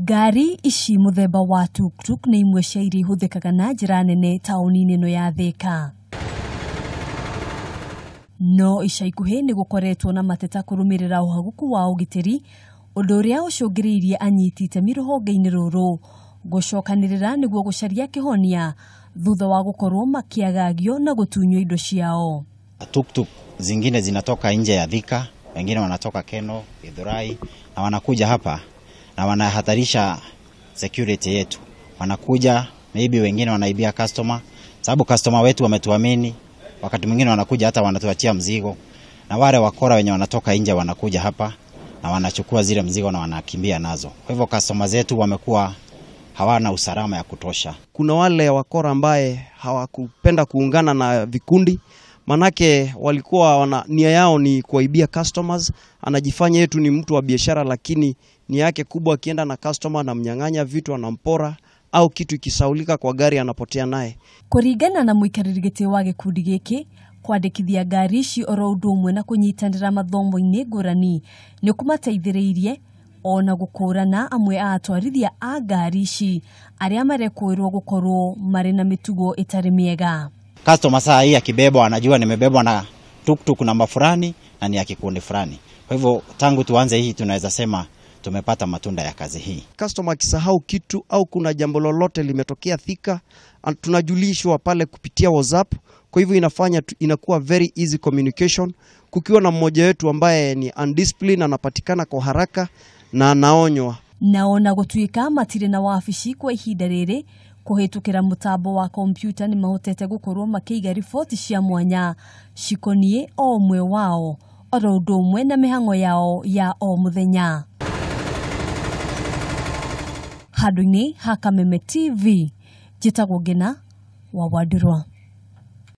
ngari ici muthemba wa tuktuk tuk nĩ imwe cia iria ihũthĩkaga na njĩra nene taũni-inĩ no ya thĩka no ica ikuhĩ nĩ gũkoretwo na mateta kũrũmĩrĩra ũhaguku wa ũgitĩri ũndũ ũrĩa ũcũngĩrĩirie anyiti itemi rũhonge-inĩ rũrũ gũcokanĩrĩra nĩguo gũcaria kĩhonia thutha wa gũkorwo makĩagagio na gũtunywo indo ciao tuktuk zingine zinatoka nje ya Thika, wengine wanatoka Keno, Githurai na wanakuja hapa na wanahatarisha security yetu. Wanakuja maybe wengine wanaibia customer, sababu customer wetu wametuamini. Wakati mwingine wanakuja hata wanatuachia mzigo, na wale wakora wenye wanatoka nje wanakuja hapa na wanachukua zile mzigo na wanakimbia nazo. Kwa hivyo customer zetu wamekuwa hawana usalama ya kutosha. Kuna wale wakora ambaye hawakupenda kuungana na vikundi manake walikuwa wana, nia yao ni kuwaibia customers. Anajifanya yetu ni mtu wa biashara, lakini nia yake kubwa, akienda na customer anamnyang'anya vitu, anampora au kitu ikisaulika kwa gari anapotea naye. Kuringana na muikariri giti wa gikundi giki kwandikithia ngari ici oro undu umwe na kunyitanira mathomo-ini ngurani ni kumateithirie ona gukurana amwe a atwarithia a ngari ici aria marekwirwo gukorwo mari na mitugo itari miega customer saa hii akibebwa anajua nimebebwa na tuktuk namba fulani na ni ya kikundi fulani. Kwa hivyo tangu tuanze hii tunaweza sema tumepata matunda ya kazi hii. Customer akisahau kitu au kuna jambo lolote limetokea Thika, tunajulishwa pale kupitia WhatsApp. Kwa hivyo inafanya inakuwa very easy communication. Kukiwa na mmoja wetu ambaye ni undisciplined, anapatikana kwa haraka na anaonywa na ona gutuika matire na wabici kwa ihinda riri kuhitukira mutambo wa kompyuta ni mahotete gukorwo makiiga riboti cia mwanya cikonie o umwe wao oro undu umwe na mihango yao ya o muthenya handu-ini ha kameme tv njitagwo ngina wa wandurwa